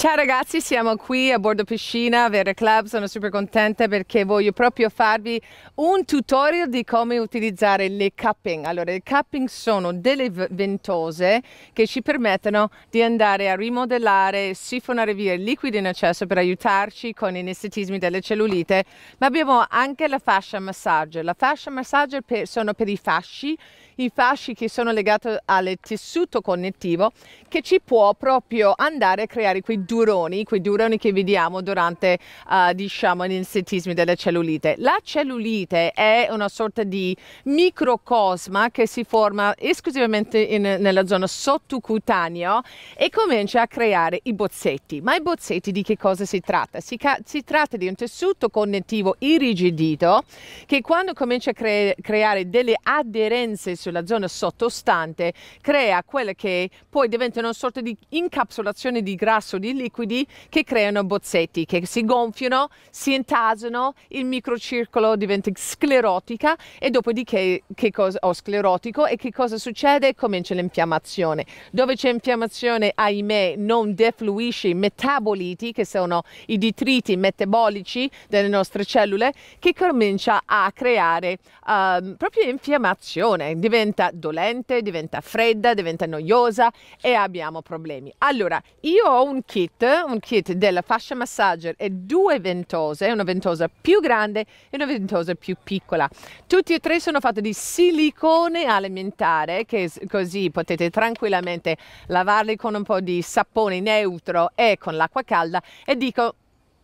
Ciao ragazzi, siamo qui a bordo piscina Vera Club, sono super contenta perché voglio proprio farvi un tutorial di come utilizzare le cupping. Allora, le cupping sono delle ventose che ci permettono di andare a rimodellare, sifonare via il liquido in eccesso per aiutarci con i nestetismi delle cellulite, ma abbiamo anche la fascia massager. La fascia massager per, sono per i fasci, i fasci che sono legati al tessuto connettivo che ci può proprio andare a creare quei duroni, quei duroni che vediamo durante uh, diciamo, gli insettismi della cellulite. La cellulite è una sorta di microcosma che si forma esclusivamente in, nella zona sottocutanea e comincia a creare i bozzetti. Ma i bozzetti di che cosa si tratta? Si, si tratta di un tessuto connettivo irrigidito che quando comincia a cre creare delle aderenze sulla zona sottostante crea quelle che poi diventano una sorta di incapsulazione di grasso di liquidi che creano bozzetti che si gonfiano, si intasano, il microcircolo diventa sclerotica e dopodiché che cosa, o oh, sclerotico e che cosa succede? Comincia l'infiammazione. Dove c'è infiammazione, ahimè, non defluisce i metaboliti che sono i detriti metabolici delle nostre cellule che comincia a creare um, proprio infiammazione, diventa dolente, diventa fredda, diventa noiosa e abbiamo problemi. Allora, io ho un kit kit, un kit della fascia massager e due ventose, una ventosa più grande e una ventosa più piccola. Tutti e tre sono fatti di silicone alimentare che così potete tranquillamente lavarli con un po' di sapone neutro e con l'acqua calda e dico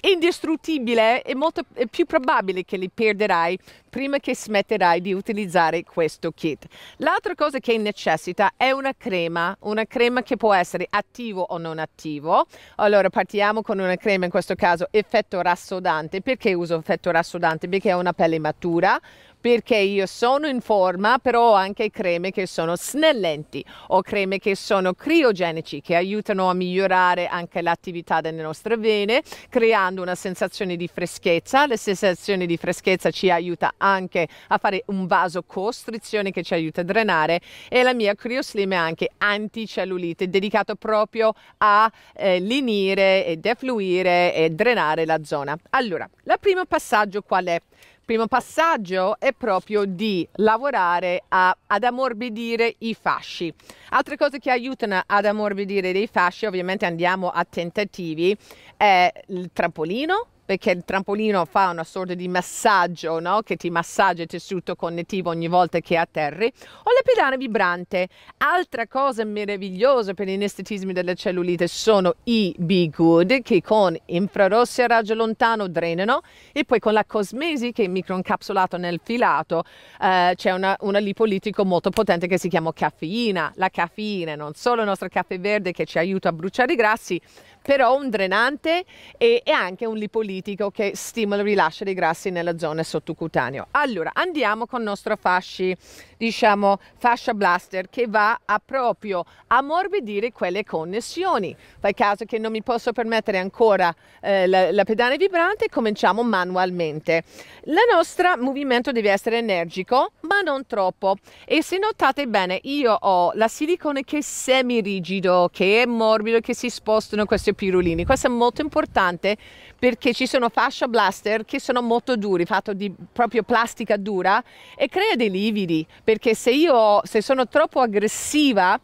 indistruttibile e molto è più probabile che li perderai prima che smetterai di utilizzare questo kit. L'altra cosa che necessita è una crema, una crema che può essere attivo o non attivo. Allora partiamo con una crema in questo caso effetto rassodante. Perché uso effetto rassodante? Perché ho una pelle matura, perché io sono in forma, però ho anche creme che sono snellenti o creme che sono criogenici che aiutano a migliorare anche l'attività delle nostre vene, creando una sensazione di freschezza. La sensazione di freschezza ci aiuta anche a fare un vaso costrizione che ci aiuta a drenare e la mia Crioslim è anche anticellulite, dedicato proprio a eh, linire e defluire e drenare la zona. Allora, il primo passaggio qual è? primo passaggio è proprio di lavorare a, ad ammorbidire i fasci. Altre cose che aiutano ad ammorbidire dei fasci, ovviamente andiamo a tentativi, è il trampolino, perché il trampolino fa una sorta di massaggio no? che ti massaggia il tessuto connettivo ogni volta che atterri, o le pedane vibrante. Altra cosa meravigliosa per gli anestetismi delle cellulite sono i B-Good che con infrarossi a raggio lontano drenano e poi con la cosmesi che è microincapsulato nel filato eh, c'è una, una lipolitico molto potente che si chiama caffeina. La caffeina, non solo il nostro caffè verde che ci aiuta a bruciare i grassi, però un drenante e, e anche un lipolitico antiparasitico che stimola il rilascio dei grassi nella zona sottocutanea. Allora, andiamo con il nostro fasci, diciamo, fascia blaster che va a proprio ammorbidire quelle connessioni. Fai caso che non mi posso permettere ancora eh, la, la pedana vibrante, cominciamo manualmente. Il nostro movimento deve essere energico, ma non troppo. E se notate bene, io ho la silicone che è semi rigido, che è morbido, che si spostano questi pirulini. Questo è molto importante perché ci sono fascia blaster che sono molto duri, fatto di proprio plastica dura e crea dei lividi perché se io se sono troppo aggressiva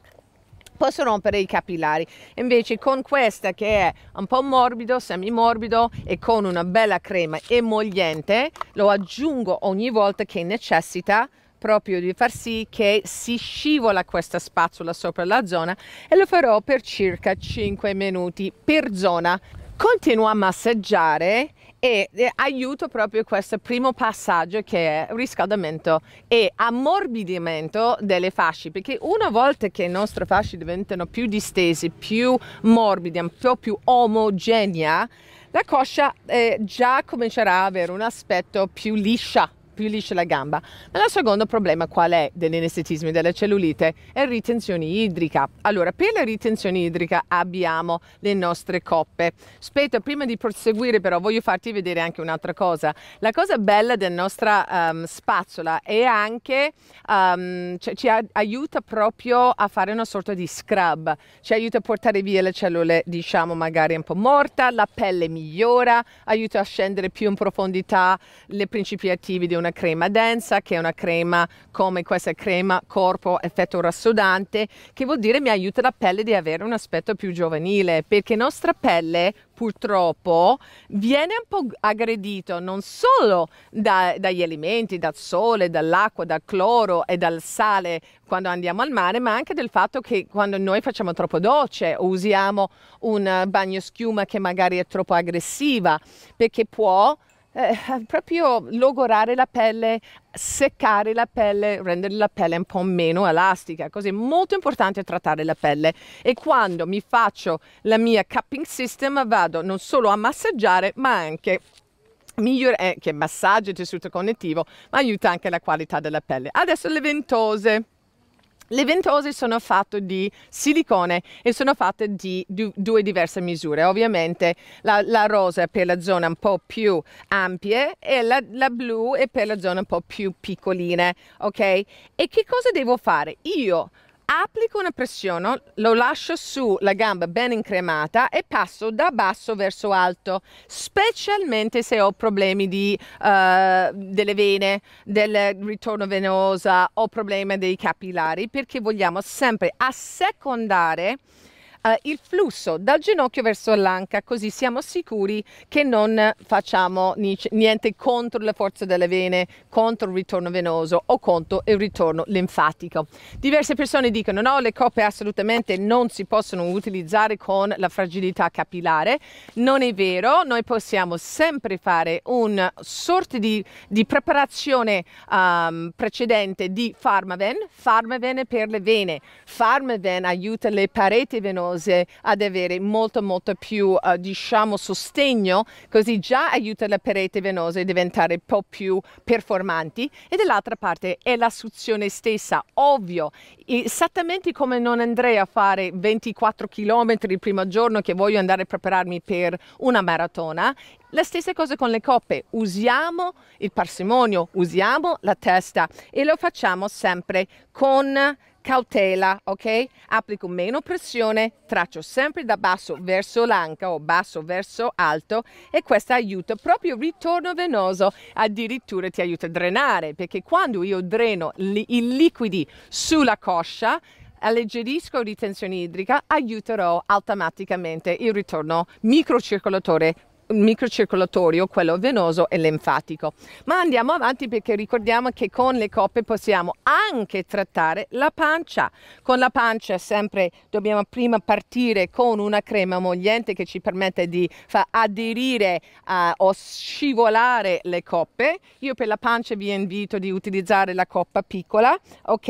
posso rompere i capillari. Invece con questa che è un po' morbido, semimorbido e con una bella crema emolliente lo aggiungo ogni volta che necessita proprio di far sì che si scivola questa spazzola sopra la zona e lo farò per circa 5 minuti per zona continuo a massaggiare e eh, aiuto proprio questo primo passaggio che è riscaldamento e ammorbidimento delle fasce perché una volta che i nostri fasci diventano più distesi, più morbidi, un po' più omogenea, la coscia eh, già comincerà ad avere un aspetto più liscia più liscia la gamba. Ma il secondo problema qual è dell'inestetismo e della cellulite? È ritenzione idrica. Allora, per la ritenzione idrica abbiamo le nostre coppe. Aspetta, prima di proseguire però voglio farti vedere anche un'altra cosa. La cosa bella della nostra um, spazzola è anche, um, cioè, ci aiuta proprio a fare una sorta di scrub, ci aiuta a portare via le cellule, diciamo, magari un po' morta, la pelle migliora, aiuta a scendere più in profondità le principi attivi di un una crema densa, che è una crema come questa crema corpo effetto rassodante, che vuol dire mi aiuta la pelle di avere un aspetto più giovanile, perché nostra pelle purtroppo viene un po' aggredito non solo da, dagli alimenti, dal sole, dall'acqua, dal cloro e dal sale quando andiamo al mare, ma anche del fatto che quando noi facciamo troppo docce o usiamo un bagno schiuma che magari è troppo aggressiva, perché può eh, proprio logorare la pelle, seccare la pelle, rendere la pelle un po' meno elastica, così è molto importante trattare la pelle e quando mi faccio la mia cupping system vado non solo a massaggiare ma anche migliore è eh, che massaggia il tessuto connettivo ma aiuta anche la qualità della pelle adesso le ventose le ventose sono fatte di silicone e sono fatte di du- due diverse misure, ovviamente la, la rosa è per la zona un po' più ampie e la, la, blu è per la zona un po' più piccoline, ok? E che cosa devo fare? Io applico una pressione, lo lascio sulla gamba ben incremata e passo da basso verso alto, specialmente se ho problemi di, uh, delle vene, del ritorno venosa o problemi dei capillari, perché vogliamo sempre assecondare eh, il flusso dal ginocchio verso l'anca, così siamo sicuri che non facciamo niente contro le forze delle vene, contro il ritorno venoso o contro il ritorno linfatico. Diverse persone dicono no, le coppe assolutamente non si possono utilizzare con la fragilità capillare. Non è vero, noi possiamo sempre fare una sorta di, di preparazione um, precedente di Pharmaven, Pharmaven per le vene. Pharmaven aiuta le pareti venose famose ad avere molto molto più uh, diciamo sostegno così già aiuta le pareti venose a diventare un po' più performanti e dall'altra parte è la suzione stessa ovvio esattamente come non andrei a fare 24 km il primo giorno che voglio andare a prepararmi per una maratona la stessa cosa con le coppe, usiamo il parsimonio, usiamo la testa e lo facciamo sempre con cautela, ok? Applico meno pressione, traccio sempre da basso verso l'anca o basso verso alto e questo aiuta proprio il ritorno venoso, addirittura ti aiuta a drenare, perché quando io dreno li i liquidi sulla coscia, alleggerisco la ritenzione idrica, aiuterò automaticamente il ritorno microcircolatore microcircolatorio, quello venoso e linfatico. Ma andiamo avanti perché ricordiamo che con le coppe possiamo anche trattare la pancia. Con la pancia sempre dobbiamo prima partire con una crema emolliente che ci permette di far aderire uh, o scivolare le coppe. Io per la pancia vi invito di utilizzare la coppa piccola, ok?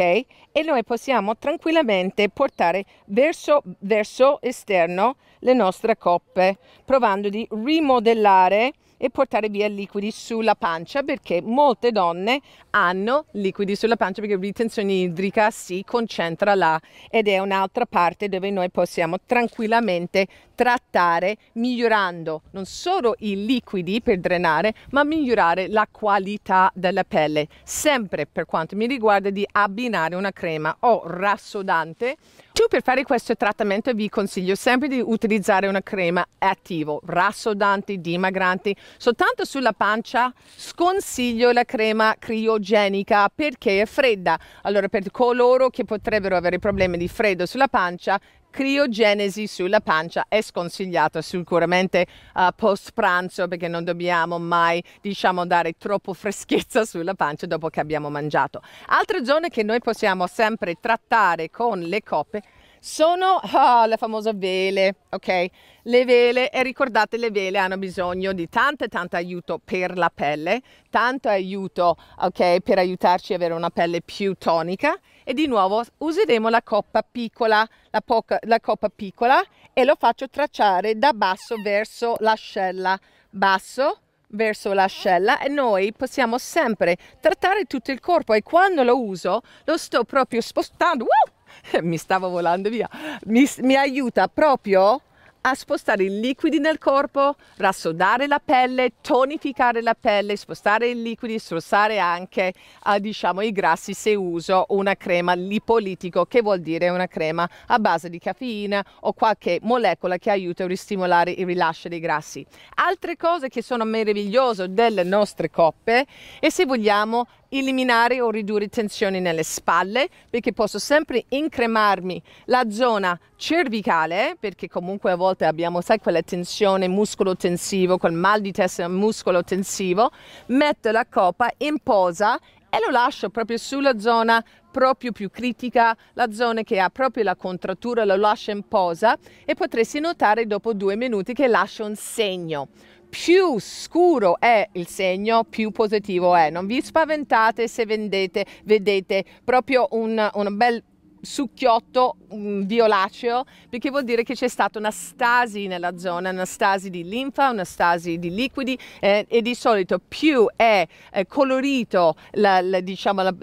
E noi possiamo tranquillamente portare verso, verso esterno le nostre coppe, provando di rimuovere rimodellare e portare via liquidi sulla pancia perché molte donne hanno liquidi sulla pancia perché ritenzione idrica si concentra là ed è un'altra parte dove noi possiamo tranquillamente trattare migliorando non solo i liquidi per drenare ma migliorare la qualità della pelle sempre per quanto mi riguarda di abbinare una crema o rassodante Tu per fare questo trattamento vi consiglio sempre di utilizzare una crema attivo rassodante dimagrante. soltanto sulla pancia sconsiglio la crema criogenica perché è fredda allora per coloro che potrebbero avere problemi di freddo sulla pancia criogenesi sulla pancia è sconsigliata sicuramente uh, eh, post pranzo perché non dobbiamo mai diciamo dare troppo freschezza sulla pancia dopo che abbiamo mangiato. Altre zone che noi possiamo sempre trattare con le coppe sono oh, ah, le famose vele, ok? Le vele, e ricordate, le vele hanno bisogno di tanto, tanto aiuto per la pelle, tanto aiuto, ok, per aiutarci ad avere una pelle più tonica e di nuovo useremo la coppa piccola, la, poca, la coppa piccola e lo faccio tracciare da basso verso l'ascella, basso verso l'ascella e noi possiamo sempre trattare tutto il corpo e quando lo uso lo sto proprio spostando, uh! mi stavo volando via, mi, mi aiuta proprio a spostare i liquidi nel corpo, rassodare la pelle, tonificare la pelle, spostare i liquidi, strozzare anche eh, diciamo, i grassi se uso una crema lipolitico, che vuol dire una crema a base di caffeina o qualche molecola che aiuta a ristimolare il rilascio dei grassi. Altre cose che sono meravigliose delle nostre coppe e se vogliamo eliminare o ridurre tensioni nelle spalle perché posso sempre incremarmi la zona cervicale perché comunque a volte abbiamo sai quella tensione muscolo tensivo quel mal di testa muscolo tensivo metto la coppa in posa e lo lascio proprio sulla zona proprio più critica, la zona che ha proprio la contrattura, lo lascio in posa e potresti notare dopo due minuti che lascia un segno più scuro è il segno, più positivo è. Non vi spaventate se vendete, vedete proprio un, un bel succhiotto um, violaceo perché vuol dire che c'è stata una stasi nella zona, una stasi di linfa, una stasi di liquidi eh, e di solito più è eh, colorito la, la, diciamo, la,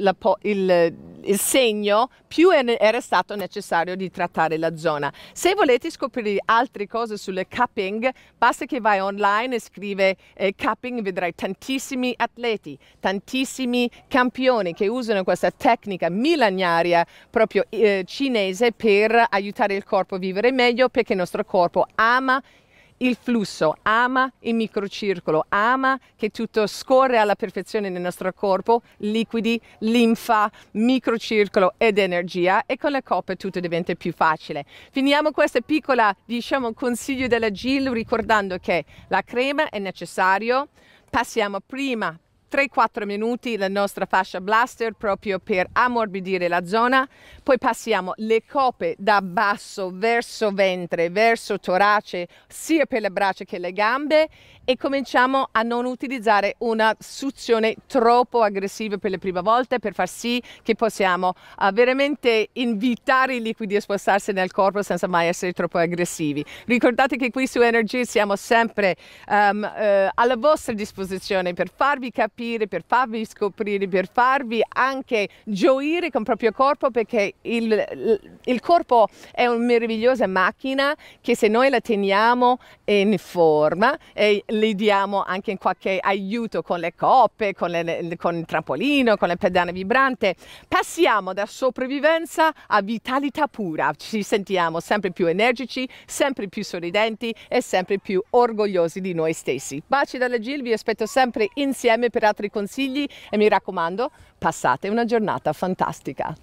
il il segno, più era stato necessario di trattare la zona. Se volete scoprire altre cose sulle cupping, basta che vai online e scrive eh, cupping, vedrai tantissimi atleti, tantissimi campioni che usano questa tecnica millenaria proprio eh, cinese per aiutare il corpo a vivere meglio perché il nostro corpo ama il flusso, ama il microcircolo, ama che tutto scorre alla perfezione nel nostro corpo, liquidi, linfa, microcircolo ed energia e con la coppa tutto diventa più facile. Finiamo questo piccolo diciamo, consiglio della Gill ricordando che la crema è necessaria, passiamo prima 3-4 minuti la nostra fascia blaster proprio per ammorbidire la zona, poi passiamo le coppe da basso verso ventre, verso torace, sia per le braccia che le gambe e cominciamo a non utilizzare una suzione troppo aggressiva per le prime volte per far sì che possiamo uh, veramente invitare i liquidi a spostarsi nel corpo senza mai essere troppo aggressivi. Ricordate che qui su Energy siamo sempre um, uh, alla vostra disposizione per farvi capire capire, per farvi scoprire, per farvi anche gioire con il proprio corpo perché il, il corpo è una meravigliosa macchina che se noi la teniamo in forma e le diamo anche qualche aiuto con le coppe, con, le, con il trampolino, con le pedane vibrante, passiamo da sopravvivenza a vitalità pura, ci sentiamo sempre più energici, sempre più sorridenti e sempre più orgogliosi di noi stessi. Baci dalla Gil, vi aspetto sempre insieme per altri consigli e mi raccomando, passate una giornata fantastica.